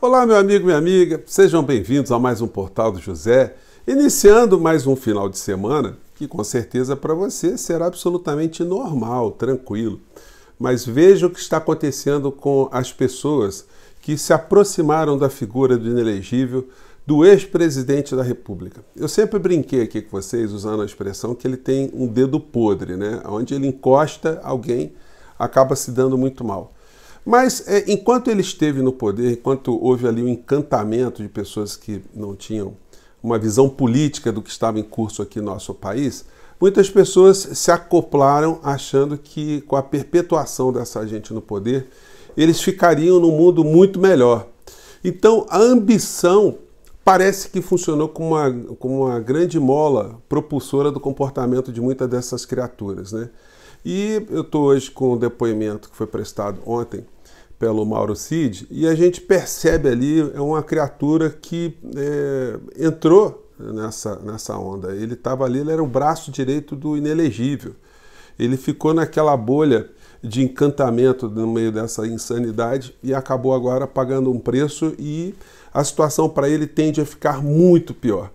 Olá, meu amigo, minha amiga, sejam bem-vindos a mais um Portal do José, iniciando mais um final de semana que com certeza para você será absolutamente normal, tranquilo. Mas veja o que está acontecendo com as pessoas que se aproximaram da figura do inelegível do ex-presidente da República. Eu sempre brinquei aqui com vocês usando a expressão que ele tem um dedo podre, né? Onde ele encosta alguém, acaba se dando muito mal. Mas é, enquanto ele esteve no poder, enquanto houve ali o um encantamento de pessoas que não tinham uma visão política do que estava em curso aqui no nosso país, muitas pessoas se acoplaram achando que com a perpetuação dessa gente no poder, eles ficariam num mundo muito melhor. Então a ambição parece que funcionou como uma, como uma grande mola propulsora do comportamento de muitas dessas criaturas. Né? E eu estou hoje com o depoimento que foi prestado ontem pelo Mauro Cid, e a gente percebe ali é uma criatura que é, entrou nessa, nessa onda. Ele estava ali, ele era o braço direito do inelegível. Ele ficou naquela bolha de encantamento no meio dessa insanidade e acabou agora pagando um preço e a situação para ele tende a ficar muito pior.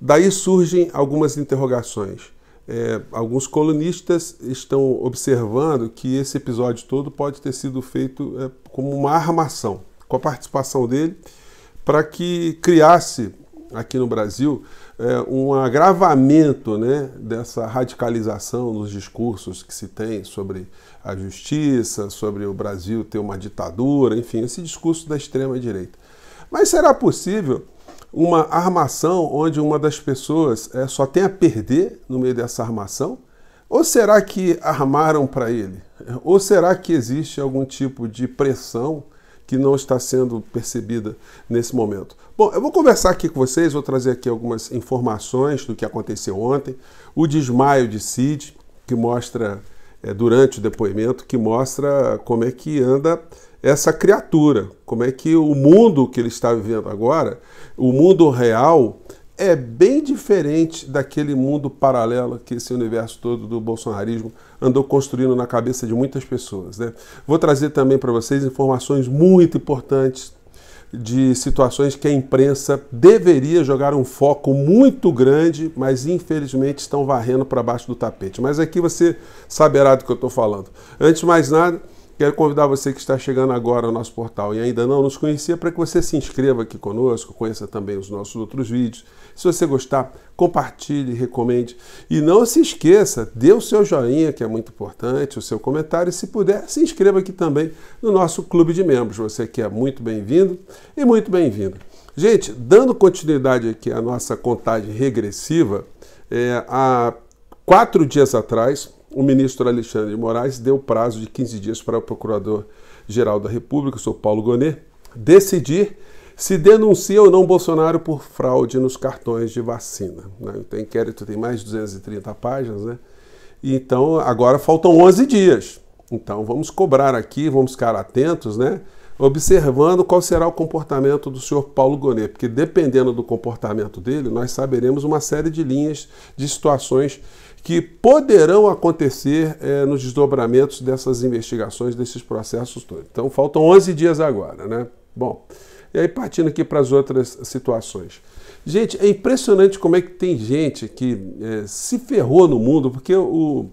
Daí surgem algumas interrogações. É, alguns colunistas estão observando que esse episódio todo pode ter sido feito é, como uma armação, com a participação dele, para que criasse aqui no Brasil é, um agravamento né, dessa radicalização nos discursos que se tem sobre a justiça, sobre o Brasil ter uma ditadura, enfim, esse discurso da extrema-direita. Mas será possível uma armação onde uma das pessoas é, só tem a perder no meio dessa armação? Ou será que armaram para ele? Ou será que existe algum tipo de pressão que não está sendo percebida nesse momento? Bom, eu vou conversar aqui com vocês, vou trazer aqui algumas informações do que aconteceu ontem, o desmaio de Sid que mostra, é, durante o depoimento, que mostra como é que anda essa criatura, como é que o mundo que ele está vivendo agora, o mundo real, é bem diferente daquele mundo paralelo que esse universo todo do bolsonarismo andou construindo na cabeça de muitas pessoas. Né? Vou trazer também para vocês informações muito importantes de situações que a imprensa deveria jogar um foco muito grande, mas infelizmente estão varrendo para baixo do tapete. Mas aqui você saberá do que eu estou falando. Antes de mais nada, Quero convidar você que está chegando agora ao nosso portal e ainda não nos conhecia para que você se inscreva aqui conosco, conheça também os nossos outros vídeos. Se você gostar, compartilhe, recomende. E não se esqueça, dê o seu joinha, que é muito importante, o seu comentário. E se puder, se inscreva aqui também no nosso clube de membros. Você que é muito bem-vindo e muito bem-vinda. Gente, dando continuidade aqui à nossa contagem regressiva, é, há quatro dias atrás, o ministro Alexandre de Moraes deu prazo de 15 dias para o Procurador-Geral da República, o senhor Paulo Gonet, decidir se denuncia ou não Bolsonaro por fraude nos cartões de vacina. Né? O inquérito tem mais de 230 páginas, né? Então, agora faltam 11 dias. Então, vamos cobrar aqui, vamos ficar atentos, né? Observando qual será o comportamento do senhor Paulo Gonet, porque dependendo do comportamento dele, nós saberemos uma série de linhas de situações que poderão acontecer é, nos desdobramentos dessas investigações, desses processos todos. Então, faltam 11 dias agora, né? Bom, e aí partindo aqui para as outras situações. Gente, é impressionante como é que tem gente que é, se ferrou no mundo, porque o,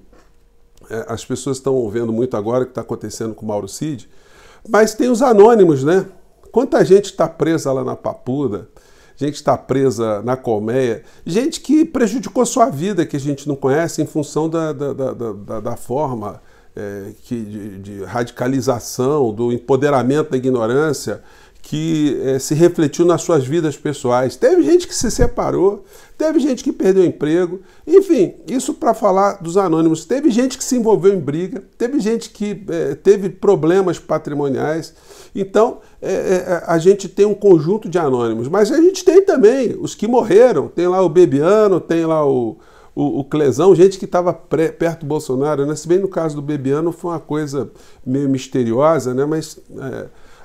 é, as pessoas estão vendo muito agora o que está acontecendo com o Mauro Cid, mas tem os anônimos, né? Quanta gente está presa lá na Papuda, gente está presa na colmeia, gente que prejudicou sua vida, que a gente não conhece em função da, da, da, da, da forma é, que, de, de radicalização, do empoderamento da ignorância que é, se refletiu nas suas vidas pessoais. Teve gente que se separou, teve gente que perdeu emprego, enfim, isso para falar dos anônimos. Teve gente que se envolveu em briga, teve gente que é, teve problemas patrimoniais. Então, é, a gente tem um conjunto de anônimos, mas a gente tem também os que morreram. Tem lá o Bebiano, tem lá o, o, o Clesão, gente que estava perto do Bolsonaro. Né? Se bem no caso do Bebiano foi uma coisa meio misteriosa, né? mas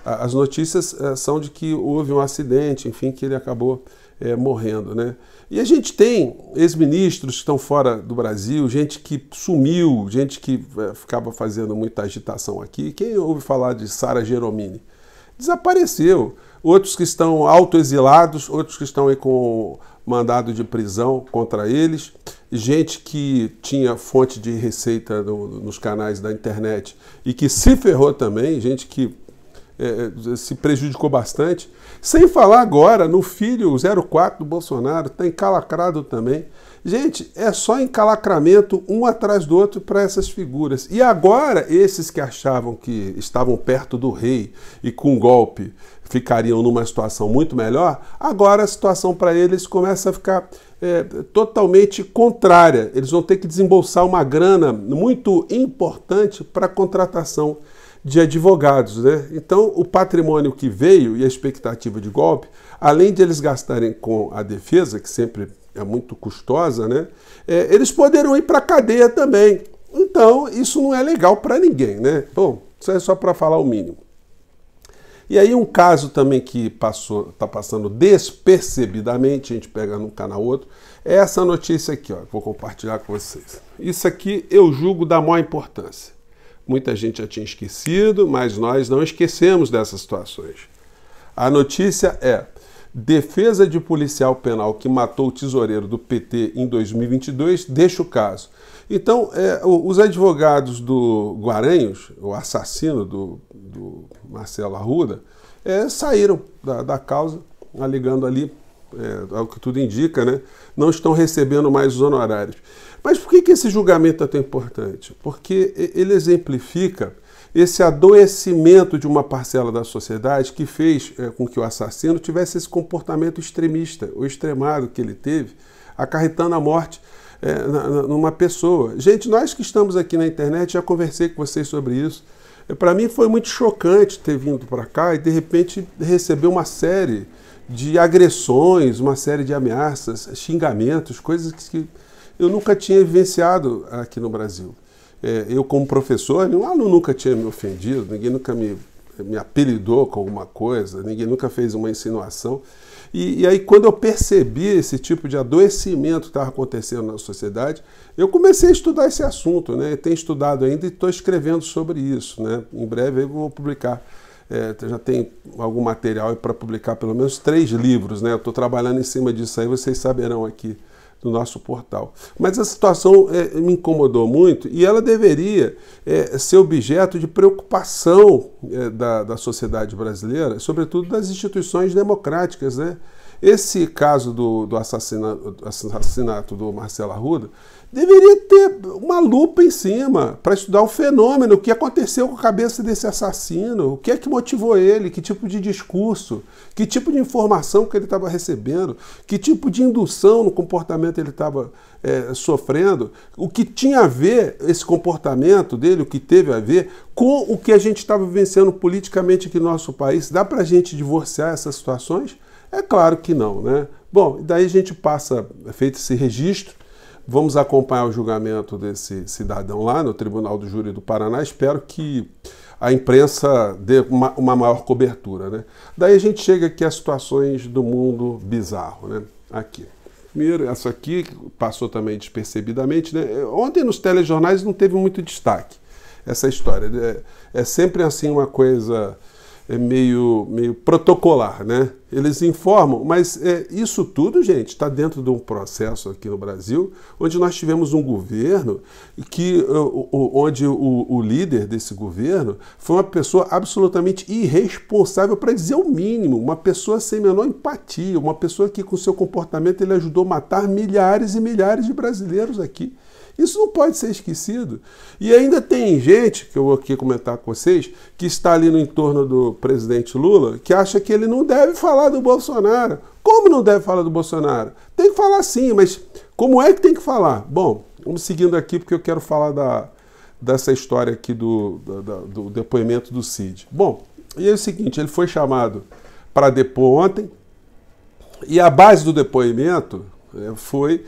as notícias eh, são de que houve um acidente, enfim, que ele acabou é, morrendo, né? E a gente tem ex-ministros que estão fora do Brasil, gente que sumiu, gente que eh, ficava fazendo muita agitação aqui. Quem ouve falar de Sara Geromini? Desapareceu. Outros que estão autoexilados, outros que estão aí com mandado de prisão contra eles, gente que tinha fonte de receita no, nos canais da internet e que se ferrou também, gente que é, é, se prejudicou bastante. Sem falar agora no filho 04 do Bolsonaro, está encalacrado também. Gente, é só encalacramento um atrás do outro para essas figuras. E agora, esses que achavam que estavam perto do rei e com um golpe ficariam numa situação muito melhor, agora a situação para eles começa a ficar é, totalmente contrária. Eles vão ter que desembolsar uma grana muito importante para a contratação de advogados. Né? Então, o patrimônio que veio e a expectativa de golpe, além de eles gastarem com a defesa, que sempre é muito custosa, né? É, eles poderão ir para a cadeia também. Então, isso não é legal para ninguém. Né? Bom, isso é só para falar o mínimo. E aí um caso também que passou, está passando despercebidamente, a gente pega num canal outro, é essa notícia aqui, ó, vou compartilhar com vocês. Isso aqui eu julgo da maior importância. Muita gente já tinha esquecido, mas nós não esquecemos dessas situações. A notícia é: defesa de policial penal que matou o tesoureiro do PT em 2022 deixa o caso. Então, é, os advogados do Guaranhos, o assassino do, do Marcelo Arruda, é, saíram da, da, causa, alegando ali, é, ao que tudo indica, né, não estão recebendo mais os honorários. Mas por que, esse julgamento é tão importante? Porque ele exemplifica esse adoecimento de uma parcela da sociedade que fez eh, com que o assassino tivesse esse comportamento extremista ou extremado que ele teve, acarretando a morte eh, numa pessoa. Gente, nós que estamos aqui na internet, já conversei com vocês sobre isso. Eh, para mim foi muito chocante ter vindo para cá e de repente receber uma série de agressões, uma série de ameaças, xingamentos, coisas que eu nunca tinha vivenciado aqui no Brasil. É, eu, como professor, nenhum aluno nunca tinha me ofendido, ninguém nunca me, me apelidou com alguma coisa, ninguém nunca fez uma insinuação. E, e, aí, quando eu percebi esse tipo de adoecimento que estava acontecendo na sociedade, eu comecei a estudar esse assunto, né? tenho estudado ainda e estou escrevendo sobre isso, né? Em breve eu vou publicar. É, já tem algum material para publicar pelo menos três livros, né? Estou trabalhando em cima disso aí, vocês saberão aqui do nosso portal. Mas a situação é, me incomodou muito e ela deveria é, ser objeto de preocupação é, da, da sociedade brasileira, sobretudo das instituições democráticas, né? Esse caso do, do assassinato, assassinato do Marcelo Arruda deveria ter uma lupa em cima para estudar o fenômeno, o que aconteceu com a cabeça desse assassino, o que é que motivou ele, que tipo de discurso, que tipo de informação que ele estava recebendo, que tipo de indução no comportamento ele estava é, eh, sofrendo, o que tinha a ver esse comportamento dele, o que teve a ver com o que a gente estava vivenciando politicamente aqui no nosso país. Dá para a gente divorciar essas situações? É claro que não, né? Bom, daí a gente passa, feito esse registro, vamos acompanhar o julgamento desse cidadão lá no Tribunal do Júri do Paraná. Espero que a imprensa dê uma, uma maior cobertura, né? Daí a gente chega aqui às situações do mundo bizarro, né? Aqui. Primeiro, essa aqui passou também despercebidamente, né? Ontem nos telejornais não teve muito destaque essa história. É, é sempre assim uma coisa é meio, meio protocolar, né? Eles informam, mas é, isso tudo, gente, está dentro de um processo aqui no Brasil, onde nós tivemos um governo que, é, onde o, o líder desse governo foi uma pessoa absolutamente irresponsável, para dizer o mínimo, uma pessoa sem menor empatia, uma pessoa que com seu comportamento ele ajudou a matar milhares e milhares de brasileiros aqui. Isso não pode ser esquecido. E ainda tem gente, que eu vou aqui comentar com vocês, que está ali no entorno do presidente Lula, que acha que ele não deve falar do Bolsonaro. Como não deve falar do Bolsonaro? Tem que falar sim, mas como é que tem que falar? Bom, vamos seguindo aqui porque eu quero falar da, dessa história aqui do, da, do depoimento do Cid. Bom, e é o seguinte, ele foi chamado para depor ontem, e a base do depoimento eh, foi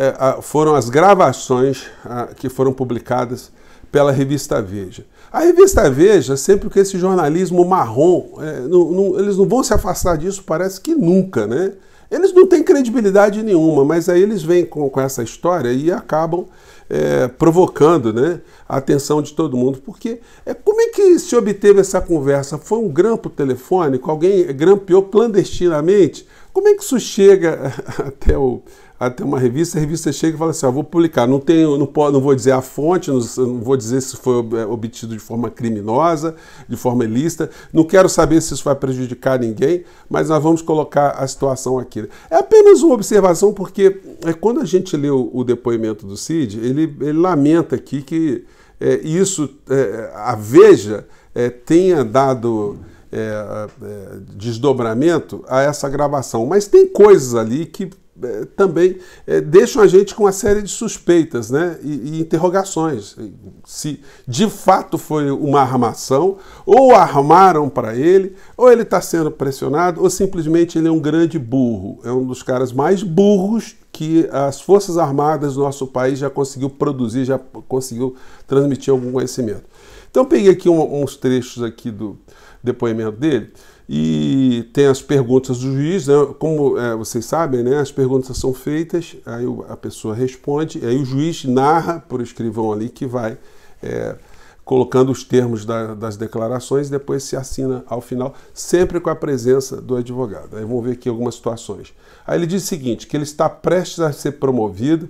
é, foram as gravações que foram publicadas pela revista Veja. A revista Veja, sempre com esse jornalismo marrom, é, não, não, eles não vão se afastar disso, parece que nunca, né? Eles não têm credibilidade nenhuma, mas aí eles vêm com, com essa história e acabam é, provocando né, a atenção de todo mundo. Porque é, como é que se obteve essa conversa? Foi um grampo telefônico? Alguém grampeou clandestinamente? Como é que isso chega até o, a ter uma revista, a revista chega e fala assim, ah, vou publicar, não tenho, não, posso, não vou dizer a fonte, não, não, vou dizer se foi é, obtido de forma criminosa, de forma ilícita, não quero saber se isso vai prejudicar ninguém, mas nós vamos colocar a situação aqui. É apenas uma observação, porque é, quando a gente lê o, o depoimento do Cid, ele, ele lamenta aqui que é, isso, é, a Veja é, tenha dado... É, é, desdobramento a essa gravação. Mas tem coisas ali que é, também é, deixam a gente com uma série de suspeitas né, e, e, interrogações. Se de fato foi uma armação, ou armaram para ele, ou ele está sendo pressionado, ou simplesmente ele é um grande burro. É um dos caras mais burros que as Forças Armadas do nosso país já conseguiu produzir, já conseguiu transmitir algum conhecimento. Então peguei aqui um, uns trechos aqui do depoimento dele. E tem as perguntas do juiz, né? como é, vocês sabem, né? as perguntas são feitas, aí a pessoa responde, aí o juiz narra para o escrivão ali que vai é, colocando os termos da, das declarações e depois se assina ao final, sempre com a presença do advogado. Aí vamos ver aqui algumas situações. Aí ele diz o seguinte: que ele está prestes a ser promovido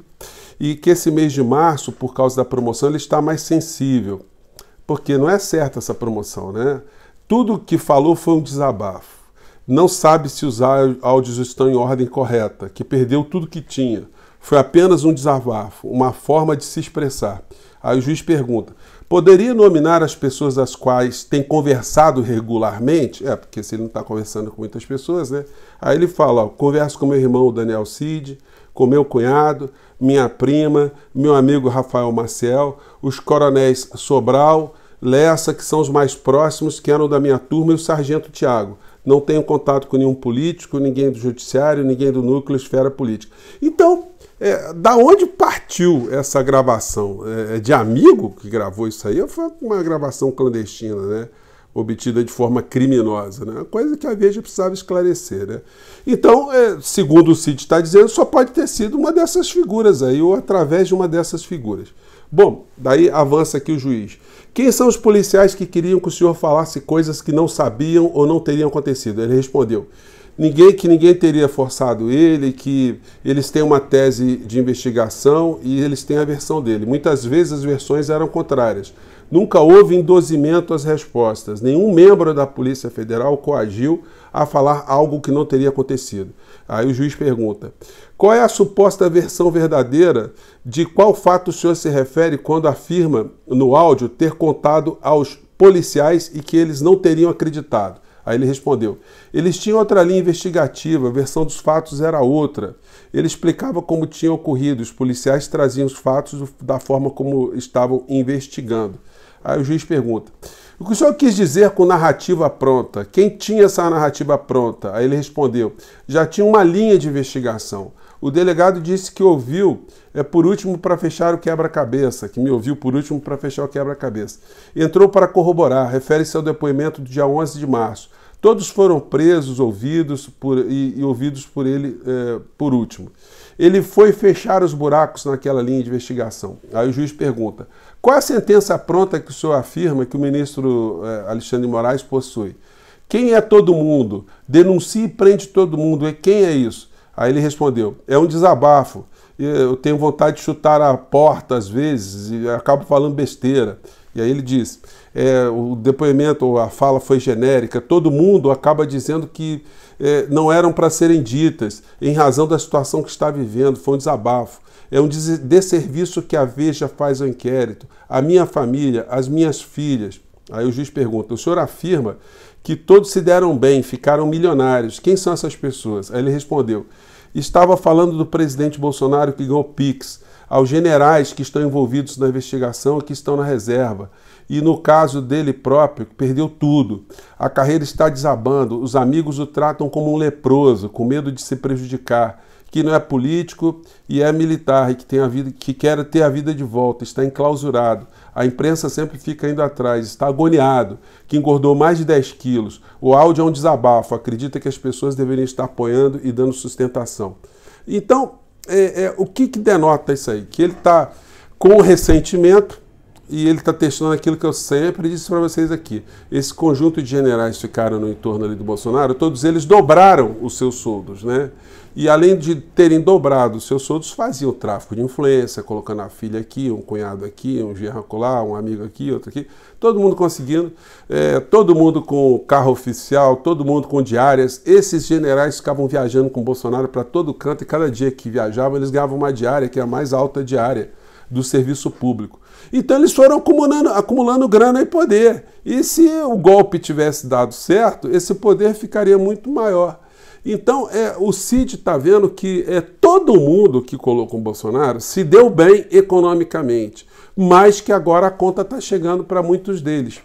e que esse mês de março, por causa da promoção, ele está mais sensível. Porque não é certa essa promoção, né? Tudo que falou foi um desabafo. Não sabe se os áudios estão em ordem correta, que perdeu tudo que tinha. Foi apenas um desabafo, uma forma de se expressar. Aí o juiz pergunta: poderia nominar as pessoas das quais tem conversado regularmente? É, porque se ele não está conversando com muitas pessoas, né? Aí ele fala: ó, converso com meu irmão Daniel Cid, com meu cunhado, minha prima, meu amigo Rafael Maciel, os coronéis Sobral, Lessa, que são os mais próximos, que eram da minha turma, e o Sargento Tiago. Não tenho contato com nenhum político, ninguém do judiciário, ninguém do núcleo esfera política. Então, é, da onde partiu essa gravação? É, é de amigo que gravou isso aí ou foi uma gravação clandestina, né? Obtida de forma criminosa, né? Uma coisa que a Veja precisava esclarecer, né? Então, é, segundo o Cid está dizendo, só pode ter sido uma dessas figuras aí ou através de uma dessas figuras. Bom, daí avança aqui o juiz. Quem são os policiais que queriam que o senhor falasse coisas que não sabiam ou não teriam acontecido? Ele respondeu: ninguém que ninguém teria forçado ele, que eles têm uma tese de investigação e eles têm a versão dele. Muitas vezes as versões eram contrárias. Nunca houve endozimento às respostas. Nenhum membro da Polícia Federal coagiu a falar algo que não teria acontecido. Aí o juiz pergunta: qual é a suposta versão verdadeira de qual fato o senhor se refere quando afirma no áudio ter contado aos policiais e que eles não teriam acreditado? Aí ele respondeu: eles tinham outra linha investigativa, a versão dos fatos era outra. Ele explicava como tinha ocorrido, os policiais traziam os fatos da forma como estavam investigando. Aí o juiz pergunta: O que o senhor quis dizer com narrativa pronta? Quem tinha essa narrativa pronta? Aí ele respondeu: Já tinha uma linha de investigação. O delegado disse que ouviu é por último para fechar o quebra-cabeça, que me ouviu por último para fechar o quebra-cabeça. Entrou para corroborar, refere-se ao depoimento do dia 11 de março. Todos foram presos, ouvidos por, e, e ouvidos por ele é, por último. Ele foi fechar os buracos naquela linha de investigação. Aí o juiz pergunta: qual é a sentença pronta que o senhor afirma que o ministro eh, Alexandre de Moraes possui? Quem é todo mundo? Denuncie e prende todo mundo. E quem é isso? Aí ele respondeu: é um desabafo. Eu tenho vontade de chutar a porta às vezes e acabo falando besteira. E aí ele diz: é, o depoimento, a fala foi genérica, todo mundo acaba dizendo que é, não eram para serem ditas, em razão da situação que está vivendo, foi um desabafo. É um desserviço que a Veja faz ao inquérito, a minha família, as minhas filhas. Aí o juiz pergunta: o senhor afirma que todos se deram bem, ficaram milionários. Quem são essas pessoas? Aí ele respondeu: Estava falando do presidente Bolsonaro que ganhou PIX, aos generais que estão envolvidos na investigação e que estão na reserva. E no caso dele próprio, perdeu tudo. A carreira está desabando, os amigos o tratam como um leproso, com medo de se prejudicar que não é político e é militar e que tem a vida que quer ter a vida de volta, está enclausurado. A imprensa sempre fica indo atrás, está agoniado, que engordou mais de 10 quilos. O áudio é um desabafo, acredita que as pessoas deveriam estar apoiando e dando sustentação. Então, é, é, o que, que denota isso aí? Que ele está com ressentimento, e ele está testando aquilo que eu sempre disse para vocês aqui. Esse conjunto de generais ficaram no entorno ali do Bolsonaro, todos eles dobraram os seus soldos, né? E além de terem dobrado os seus soldos, faziam tráfico de influência, colocando a filha aqui, um cunhado aqui, um gerro lá, um amigo aqui, outro aqui. Todo mundo conseguindo, é, todo mundo com carro oficial, todo mundo com diárias. Esses generais ficavam viajando com Bolsonaro para todo canto e cada dia que viajavam eles ganhavam uma diária, que era é a mais alta diária do serviço público. Então eles foram acumulando, acumulando grana e poder. E se o golpe tivesse dado certo, esse poder ficaria muito maior. Então é, o Cid está vendo que é todo mundo que colocou o Bolsonaro se deu bem economicamente, mas que agora a conta está chegando para muitos deles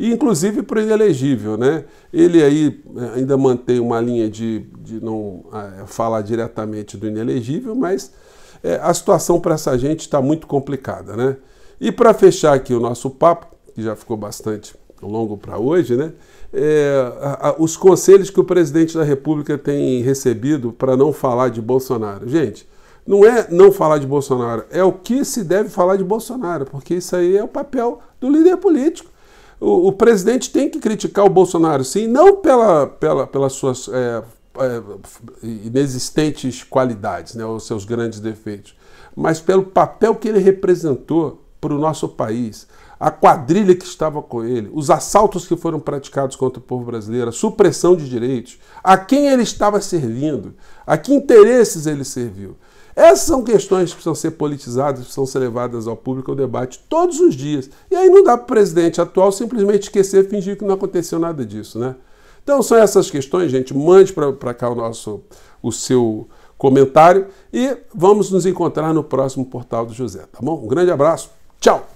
inclusive para o inelegível. Né? Ele aí é, ainda mantém uma linha de, de não é, falar diretamente do inelegível, mas é, a situação para essa gente está muito complicada, né? E para fechar aqui o nosso papo, que já ficou bastante longo para hoje, né? É, a, a, os conselhos que o presidente da República tem recebido para não falar de Bolsonaro. Gente, não é não falar de Bolsonaro, é o que se deve falar de Bolsonaro, porque isso aí é o papel do líder político. O, o presidente tem que criticar o Bolsonaro, sim, não pela, pela, pelas suas é, é, inexistentes qualidades, né, os seus grandes defeitos, mas pelo papel que ele representou para o nosso país, a quadrilha que estava com ele, os assaltos que foram praticados contra o povo brasileiro, a supressão de direitos, a quem ele estava servindo, a que interesses ele serviu. Essas são questões que precisam ser politizadas, precisam ser levadas ao público ao debate todos os dias. E aí não dá para o presidente atual simplesmente esquecer, fingir que não aconteceu nada disso, né? Então são essas questões, gente. Mande para cá o nosso o seu comentário e vamos nos encontrar no próximo portal do José, tá bom? Um grande abraço. Tchau.